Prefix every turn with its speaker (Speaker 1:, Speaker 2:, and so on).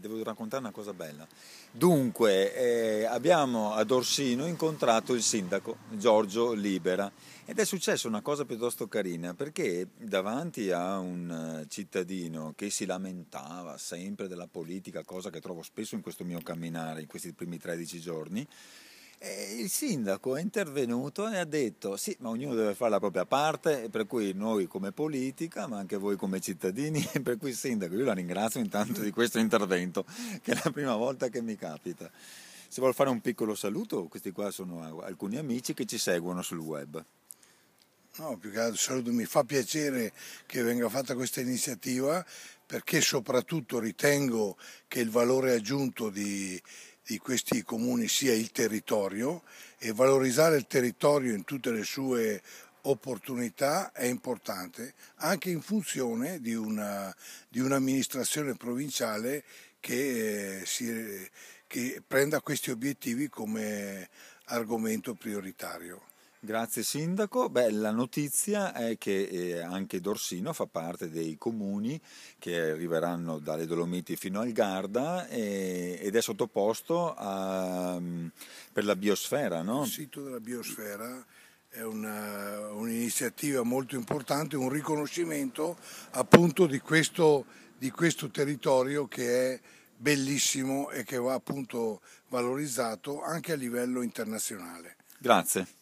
Speaker 1: devo raccontare una cosa bella. Dunque, eh, abbiamo ad Orsino incontrato il sindaco Giorgio Libera ed è successa una cosa piuttosto carina perché davanti a un eh, cittadino che si lamentava sempre della politica, cosa che trovo spesso in questo mio camminare, in questi primi 13 giorni, e eh, il sindaco è intervenuto e ha detto sì, ma ognuno deve fare la propria parte, per cui noi come politica, ma anche voi come cittadini, per cui il sindaco, io la ringrazio intanto di questo intervento, che è la prima volta che mi capita. Se vuol fare un piccolo saluto, questi qua sono alcuni amici che ci seguono sul web. No, più che altro saluto, mi fa
Speaker 2: piacere che venga fatta questa iniziativa perché soprattutto ritengo che il valore aggiunto di, di questi comuni sia il territorio e valorizzare il territorio in tutte le sue opportunità è importante anche in funzione di, una, di un'amministrazione provinciale che, eh, si, che prenda questi obiettivi come
Speaker 1: argomento prioritario. Grazie Sindaco. Beh, la notizia è che eh, anche Dorsino fa parte dei comuni che arriveranno dalle Dolomiti fino al Garda e, eh, ed è sottoposto a, mm, per la biosfera. No? Il sito della biosfera è una, un'iniziativa molto importante,
Speaker 2: un riconoscimento appunto di questo, di questo territorio che è bellissimo e che va appunto valorizzato anche a livello internazionale.
Speaker 1: Grazie.